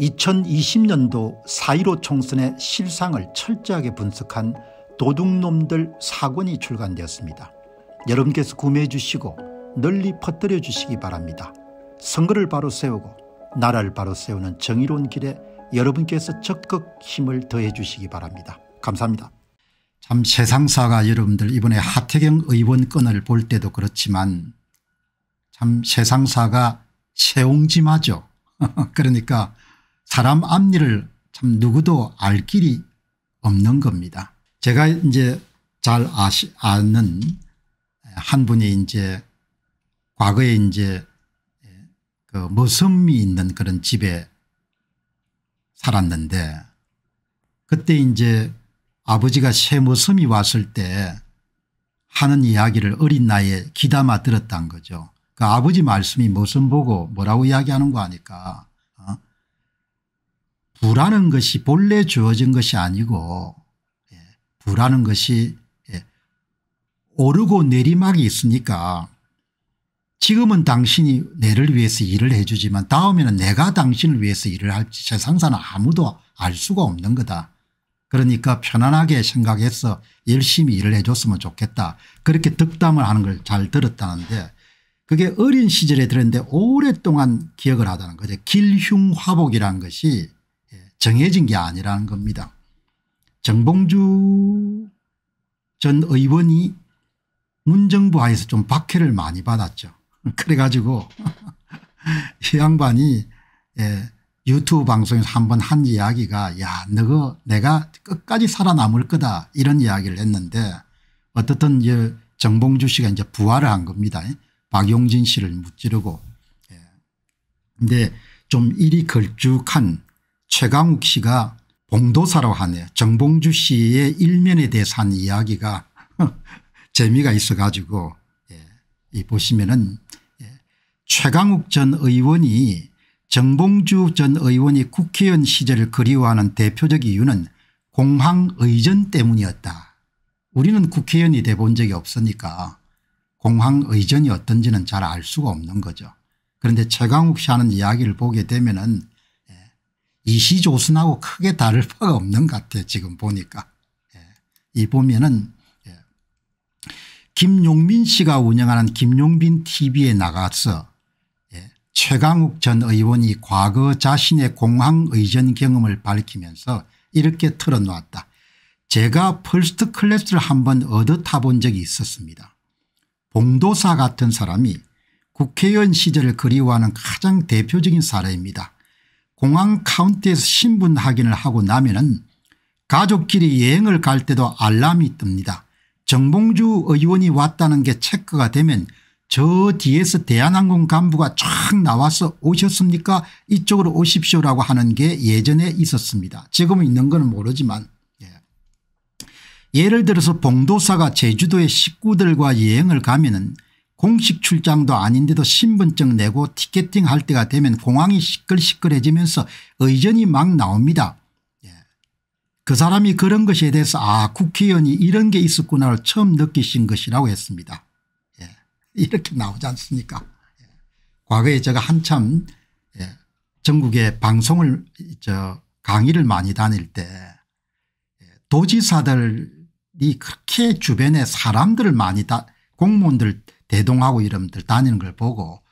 2020년도 4.15 총선의 실상을 철저하게 분석한 도둑놈들 사권이 출간되었습니다. 여러분께서 구매해 주시고 널리 퍼뜨려 주시기 바랍니다. 선거를 바로 세우고 나라를 바로 세우는 정의로운 길에 여러분께서 적극 힘을 더해 주시기 바랍니다. 감사합니다. 참 세상사가 여러분들 이번에 하태경 의원 권을볼 때도 그렇지만 참 세상사가 세옹지마죠. 그러니까 사람 앞니를 참 누구도 알 길이 없는 겁니다. 제가 이제 잘 아시, 아는 한 분이 이제 과거에 이제 그 모섬이 있는 그런 집에 살았는데 그때 이제 아버지가 새 모섬이 왔을 때 하는 이야기를 어린 나이에 귀담아 들었단 거죠. 그 아버지 말씀이 모섬 보고 뭐라고 이야기하는 거 아니까 부라는 것이 본래 주어진 것이 아니고 예, 부라는 것이 예, 오르고 내리막이 있으니까 지금은 당신이 내를 위해서 일을 해주지만 다음에는 내가 당신을 위해서 일을 할지 세상사는 아무도 알 수가 없는 거다. 그러니까 편안하게 생각해서 열심히 일을 해줬으면 좋겠다. 그렇게 득담을 하는 걸 잘 들었다는데 그게 어린 시절에 들었는데 오랫동안 기억을 하다는 거죠. 길흉화복이라는 것이 정해진 게 아니라는 겁니다. 정봉주 전 의원이 문정부 하에서 좀 박해를 많이 받았죠. 그래가지고 이 양반이 예, 유튜브 방송에서 한 번 한 이야기가 야 너가 내가 끝까지 살아남을 거다 이런 이야기를 했는데 어떻든 이제 정봉주 씨가 이제 부활을 한 겁니다. 예? 박용진 씨를 무찌르고 그런데 예. 좀 일이 걸쭉한 최강욱 씨가 봉도사로 하네 정봉주 씨의 일면에 대해서 한 이야기가 재미가 있어 가지고 예, 보시면은 예, 최강욱 전 의원이 정봉주 전 의원이 국회의원 시절을 그리워하는 대표적 이유는 공항의전 때문이었다. 우리는 국회의원이 돼 본 적이 없으니까 공항의전이 어떤지는 잘 알 수가 없는 거죠. 그런데 최강욱 씨 하는 이야기를 보게 되면은 이시조순하고 크게 다를 바가 없는 것 같아 요 지금 보니까. 예. 이 보면은 예. 김용민 씨가 운영하는 김용빈 tv에 나가서 예. 최강욱 전 의원이 과거 자신의 공항 의전 경험을 밝히면서 이렇게 털어놓았다. 제가 퍼스트 클래스를 한번 얻어 타본 적이 있었습니다. 봉도사 같은 사람이 국회의원 시절을 그리워하는 가장 대표적인 사례입니다. 공항 카운티에서 신분 확인을 하고 나면은 가족끼리 여행을 갈 때도 알람이 뜹니다. 정봉주 의원이 왔다는 게 체크가 되면 저 뒤에서 대한항공 간부가 쫙 나와서 오셨습니까 이쪽으로 오십시오라고 하는 게 예전에 있었습니다. 지금 있는 건 모르지만 예. 를 들어서 봉도사가 제주도의 식구들과 여행을 가면 은 공식 출장도 아닌데도 신분증 내고 티켓팅 할 때가 되면 공항이 시끌시끌해지면서 의전이 막 나옵니다. 예. 그 사람이 그런 것에 대해서 아 국회의원이 이런 게 있었구나를 처음 느끼신 것이라고 했습니다. 예. 이렇게 나오지 않습니까 예. 과거에 제가 한참 예, 전국에 방송을 저 강의를 많이 다닐 때 예, 도지사들이 그렇게 주변에 사람들을 많이 다 공무원들 대동하고 이름들 다니는 걸 보고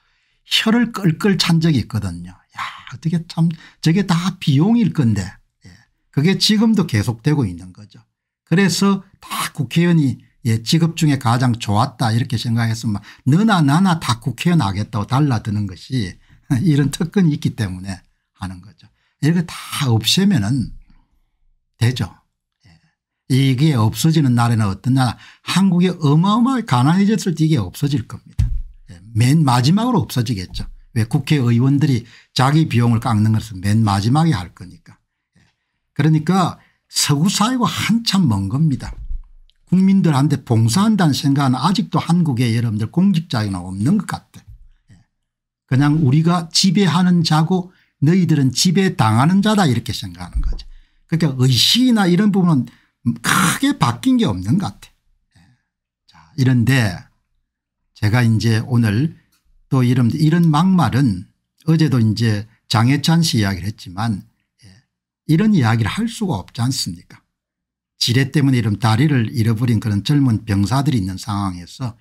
혀를 끌끌 찬 적이 있거든요. 야 어떻게 참 저게 다 비용일 건데 예. 그게 지금도 계속되고 있는 거죠. 그래서 다 국회의원이 예, 직업 중에 가장 좋았다 이렇게 생각했으면 너나 나나 다 국회의원 하겠다고 달라드는 것이 이런 특권이 있기 때문에 하는 거죠. 이렇게 다 없애면은 되죠. 이게 없어지는 날에는 어떠냐 한국이 어마어마하게 가난해졌을 때 이게 없어질 겁니다. 예, 맨 마지막으로 없어지겠죠. 왜 국회의원들이 자기 비용을 깎는 것은 맨 마지막에 할 거니까. 예, 그러니까 서구 사회가 한참 먼 겁니다. 국민들한테 봉사한다는 생각은 아직도 한국의 여러분들 공직자에는 없는 것 같아. 예, 그냥 우리가 지배하는 자고 너희들은 지배당하는 자다 이렇게 생각하는 거죠. 그러니까 의식이나 이런 부분은 크게 바뀐 게 없는 것 같아요. 예. 자, 이런데 제가 이제 오늘 또 이런, 이런 막말은 어제도 이제 장해찬 씨 이야기를 했지만 예, 이런 이야기를 할 수가 없지 않습니까 지뢰 때문에 이런 다리를 잃어버린 그런 젊은 병사들이 있는 상황에서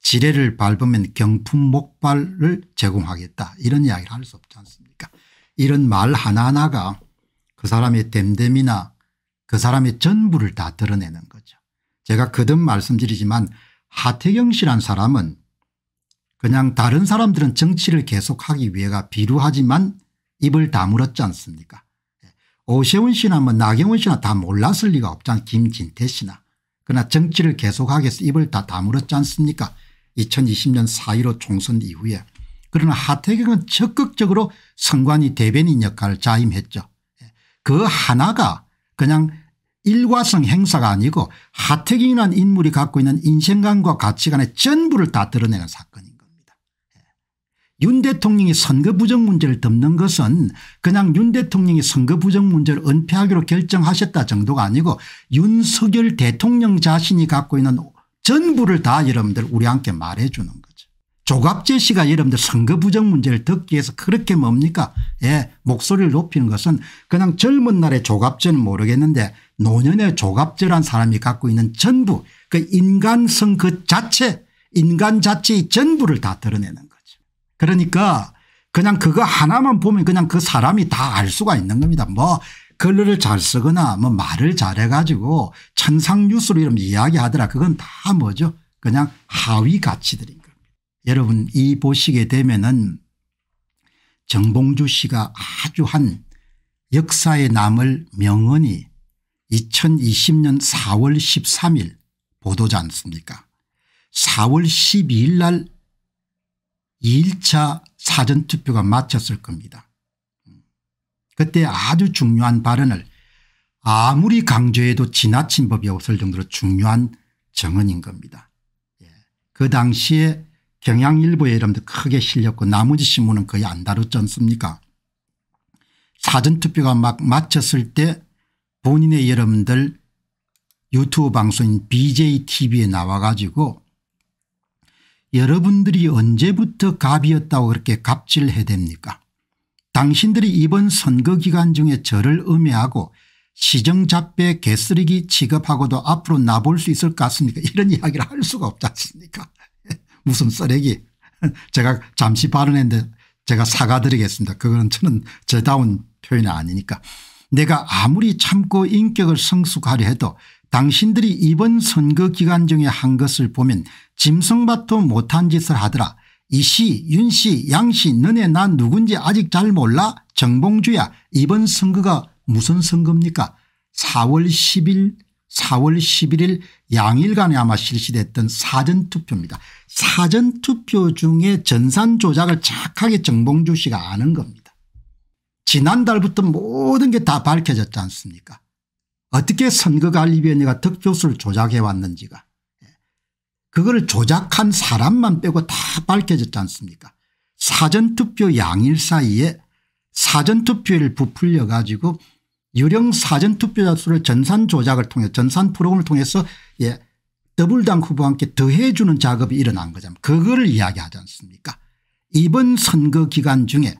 지뢰를 밟으면 경품 목발을 제공하겠다 이런 이야기를 할 수 없지 않습니까 이런 말 하나하나가 그 사람의 댐댐이나 그 사람의 전부를 다 드러내는 거죠. 제가 거듭 말씀드리지만 하태경 씨란 사람은 그냥 다른 사람들은 정치를 계속하기 위해가 비루하지만 입을 다물었지 않습니까 예. 오세훈 씨나 뭐 나경원 씨나 다 몰랐을 리가 없잖 김진태 씨나. 그러나 정치를 계속하기 해서 입을 다 다물었지 않습니까 2020년 4.15 총선 이후에. 그러나 하태경은 적극적으로 선관위 대변인 역할을 자임했죠. 예. 그 하나가 그냥 일과성 행사가 아니고 하태경이라는 인물이 갖고 있는 인생관과 가치관의 전부를 다 드러내는 사건인 겁니다. 예. 윤 대통령이 선거 부정 문제를 덮는 것은 그냥 윤 대통령이 선거 부정 문제를 은폐하기로 결정하셨다 정도가 아니고 윤석열 대통령 자신이 갖고 있는 전부를 다 여러분들 우리한테 말해 주는 거예요. 조갑재 씨가 여러분들 선거 부정 문제를 듣기 위해서 그렇게 뭡니까 예 목소리를 높이는 것은 그냥 젊은 날의 조갑재는 모르겠는데 노년의 조갑재란 사람이 갖고 있는 전부 그 인간성 그 자체 인간 자체의 전부를 다 드러내는 거죠. 그러니까 그냥 그거 하나만 보면 그냥 그 사람이 다 알 수가 있는 겁니다. 뭐글로를잘 쓰거나 뭐 말을 잘해 가지고 천상 뉴스로 이런 이야기하더라 그건 다 뭐죠 그냥 하위 가치들입니다 여러분 이 보시게 되면은 정봉주 씨가 아주 한 역사에 남을 명언이 2020년 4월 13일 보도지 않습니까 4월 12일 날 2일차 사전투표가 마쳤을 겁니다. 그때 아주 중요한 발언을 아무리 강조해도 지나친 법이 없을 정도로 중요한 정언인 겁니다. 예. 그 당시에 경향일보의 여러분들 크게 실렸고 나머지 신문은 거의 안 다뤘지 않습니까 사전투표가 막 마쳤을 때 본인의 여러분들 유튜브 방송인 BJTV에 나와 가지고 여러분들이 언제부터 갑이었다고 그렇게 갑질해댑니까 당신들이 이번 선거 기간 중에 저를 음해하고 시정잡배 개쓰레기 취급하고도 앞으로 나 볼 수 있을 것 같습니까 이런 이야기를 할 수가 없지 않습니까 무슨 쓰레기 제가 잠시 발언했는데 제가 사과드리겠습니다. 그거는 저는 제다운 표현이 아니니까. 내가 아무리 참고 인격을 성숙하려 해도 당신들이 이번 선거 기간 중에 한 것을 보면 짐승밭도 못한 짓을 하더라. 이씨 윤씨 양씨 너네 나 누군지 아직 잘 몰라 정봉주야 이번 선거가 무슨 선거입니까 4월 10일 4월 11일 양일간에 아마 실시됐던 사전투표입니다. 사전투표 중에 전산 조작을 착하게 정봉주 씨가 아는 겁니다. 지난달부터 모든 게 다 밝혀졌지 않습니까 어떻게 선거관리위원회가 득표수를 조작해 왔는지가 예. 그걸 조작한 사람만 빼고 다 밝혀졌지 않습니까 사전투표 양일 사이에 사전투표를 부풀려 가지고 유령 사전 투표자 수를 전산 조작을 통해 전산 프로그램을 통해서 예 더블당 후보와 함께 더해주는 작업이 일어난 거잖아요 그거를 이야기하지 않습니까 이번 선거 기간 중에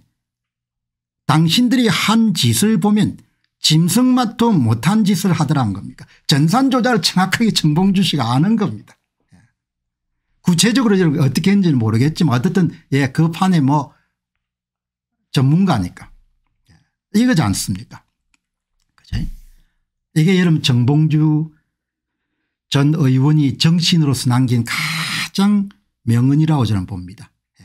당신들이 한 짓을 보면 짐승맛도 못한 짓을 하더란 겁니까 전산 조작을 정확하게 정봉주 씨가 아는 겁니다. 예. 구체적으로 어떻게 했는지는 모르겠지만 어쨌든 예그 판에 뭐 전문가니까 예. 이거지 않습니까 이게 여러분 정봉주 전 의원이 정신으로서 남긴 가장 명언이라고 저는 봅니다. 예.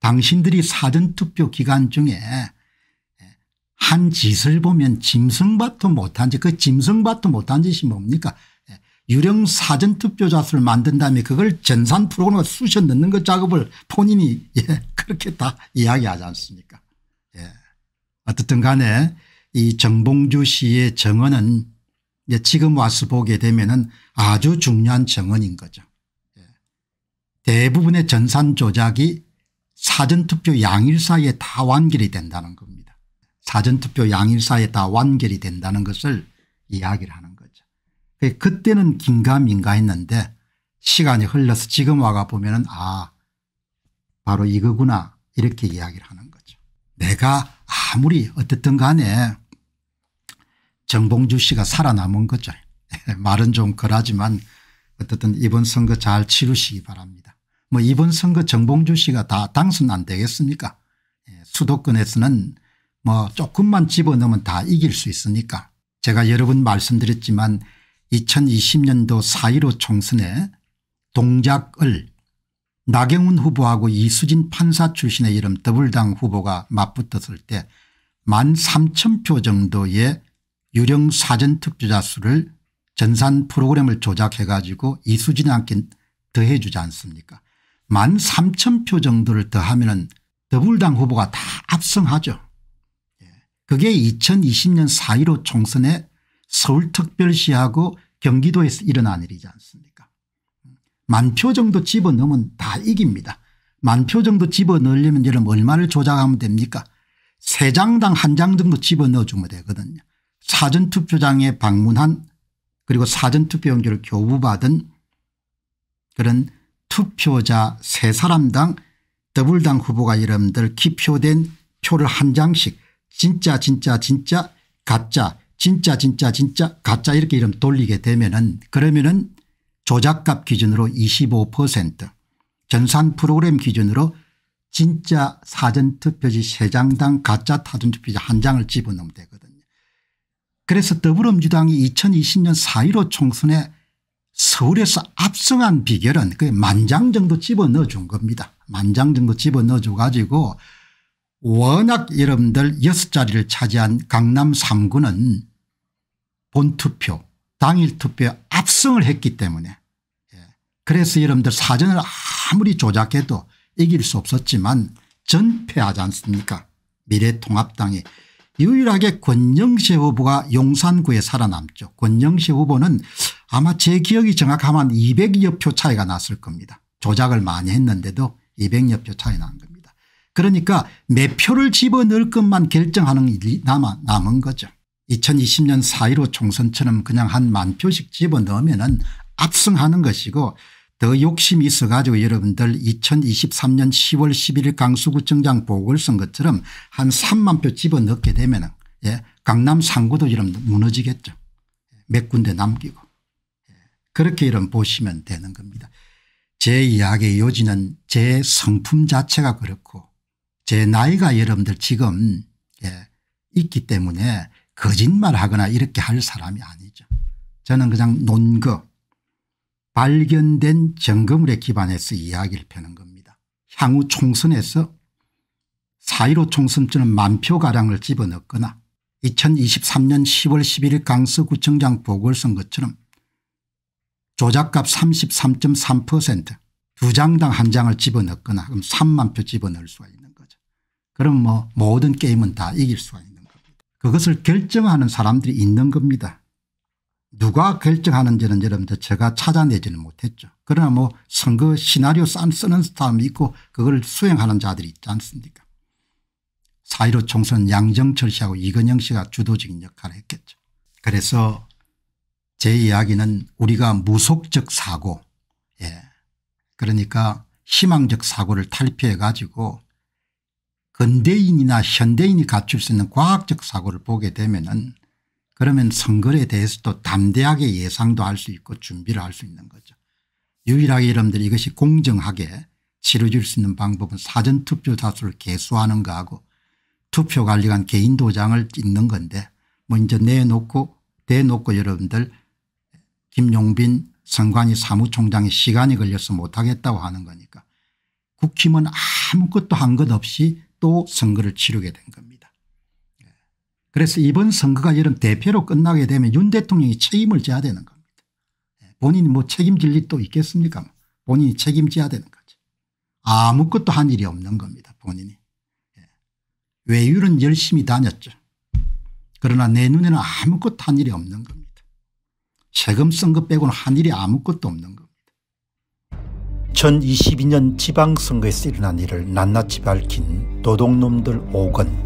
당신들이 사전투표 기간 중에 예, 한 짓을 보면 짐승밭도 못한 짓, 그 짐승밭도 못한 짓이 뭡니까? 예, 유령 사전투표자 수를 만든 다음에 그걸 전산 프로그램으로 쑤셔 넣는 것 작업을 본인이 예, 그렇게 다 이야기하지 않습니까? 예. 어떻든 간에 이 정봉주 씨의 정언은 지금 와서 보게 되면 아주 중요한 정언인 거죠. 예. 대부분의 전산 조작이 사전투표 양일사에 이다 완결이 된다는 겁니다. 사전투표 양일사에 이다 완결이 된다는 것을 이야기를 하는 거죠. 그 그때는 긴가민가 했는데 시간이 흘러서 지금 와가 보면 아 바로 이거구나 이렇게 이야기를 하는 거죠. 내가 아무리 어떻든 간에 정봉주 씨가 살아남은 거죠. 말은 좀 그러지만 어쨌든 이번 선거 잘 치르시기 바랍니다. 뭐 이번 선거 정봉주 씨가 다 당선 안 되겠습니까 예, 수도권에서는 뭐 조금만 집어넣으면 다 이길 수 있으니까 제가 여러 번 말씀드렸지만 2020년도 4.15 총선에 동작을 나경원 후보하고 이수진 판사 출신의 이름 더블당 후보가 맞붙었을 때 13,000표 정도의 유령 사전 특조자 수를 전산 프로그램을 조작해 가지고 이수진한테 더해 주지 않습니까 만 3천 표 정도를 더하면 은 더불당 후보가 다 압승하죠. 예. 그게 2020년 4.15 총선에 서울특별시하고 경기도에서 일어난 일이지 않습니까 만 표 정도 집어넣으면 다 이깁니다. 만 표 정도 집어넣으려면 여러분 얼마를 조작하면 됩니까 3장당 1장 정도 집어넣어주면 되거든요. 사전투표장에 방문한 그리고 사전투표 연결을 교부받은 그런 투표자 세 사람당 더블당 후보가 이름들 기표된 표를 한 장씩 진짜 진짜 진짜 가짜 진짜 진짜 진짜 가짜 이렇게 이름 돌리게 되면은 그러면은 조작값 기준으로 25% 전산 프로그램 기준으로 진짜 사전투표지 세장당 가짜 타전투표지 한장을 집어넣으면 되거든. 그래서 더불어민주당이 2020년 4.15 총선에 서울에서 압승한 비결은 그 만장 정도 집어넣어 준 겁니다. 만장 정도 집어넣어 줘 가지고 워낙 여러분들 여 자리를 차지한 강남 3구는 본투표 당일투표에 압승을 했기 때문에 예. 그래서 여러분들 사전을 아무리 조작해도 이길 수 없었지만 전패하지 않습니까 미래통합당이 유일하게 권영세 후보가 용산구에 살아남죠. 권영세 후보는 아마 제 기억이 정확하면 200여 표 차이가 났을 겁니다. 조작을 많이 했는데도 200여 표 차이 난 겁니다. 그러니까 몇 표를 집어넣을 것만 결정하는 일이 남아 남은 거죠. 2020년 4.15 총선처럼 그냥 한 만 표씩 집어넣으면 압승하는 것이고 더 욕심이 있어가지고 여러분들 2023년 10월 11일 강수구청장 보궐선 것처럼 한 3만 표 집어넣게 되면 예, 강남 상구도 이런 무너지겠죠. 몇 군데 남기고. 예, 그렇게 이런 보시면 되는 겁니다. 제 이야기의 요지는 제 성품 자체가 그렇고 제 나이가 여러분들 지금 예, 있기 때문에 거짓말하거나 이렇게 할 사람이 아니죠. 저는 그냥 논거 발견된 정거물에 기반해서 이야기를 펴는 겁니다. 향후 총선에서 4.15 총선쯤은 만표가량을 집어넣거나 2023년 10월 11일 강서구청장 보궐선거처럼 조작값 33.3%두 장당 한 장을 집어넣거나 그럼 3만 표 집어넣을 수가 있는 거죠. 그럼 뭐 모든 게임은 다 이길 수가 있는 겁니다. 그것을 결정하는 사람들이 있는 겁니다. 누가 결정하는지는 여러분들 제가 찾아내지는 못했죠. 그러나 뭐 선거 시나리오 쓰는 사람이 있고 그걸 수행하는 자들이 있지 않습니까 사1 5 총선 양정철 씨하고 이건영 씨가 주도적인 역할을 했겠죠. 그래서 제 이야기는 우리가 무속적 사고 예. 그러니까 희망적 사고를 탈피해 가지고 근대인이나 현대인이 갖출 수 있는 과학적 사고를 보게 되면 은 그러면 선거에 대해서 도 담대하게 예상도 할 수 있고 준비를 할 수 있는 거죠. 유일하게 여러분들이 것이 공정하게 치러질 수 있는 방법은 사전투표 다수를 개수하는 거하고 투표관리관 개인 도장을 찍는 건데 먼저 내놓고 대놓고 여러분들 김용빈 선관위 사무총장이 시간이 걸려서 못하겠다고 하는 거니까 국힘은 아무것도 한 것 없이 또 선거를 치르게 된 겁니다. 그래서 이번 선거가 이런 대표로 끝나게 되면 윤 대통령이 책임을 져야 되는 겁니다. 예, 본인이 뭐 책임질 일 또 있겠습니까? 본인이 책임져야 되는 거죠. 아무것도 한 일이 없는 겁니다. 본인이. 예, 외유는 열심히 다녔죠. 그러나 내 눈에는 아무것도 한 일이 없는 겁니다. 세금 쓴것 빼고는 한 일이 아무것도 없는 겁니다. 2022년 지방선거에서 일어난 일을 낱낱이 밝힌 도둑놈들 5건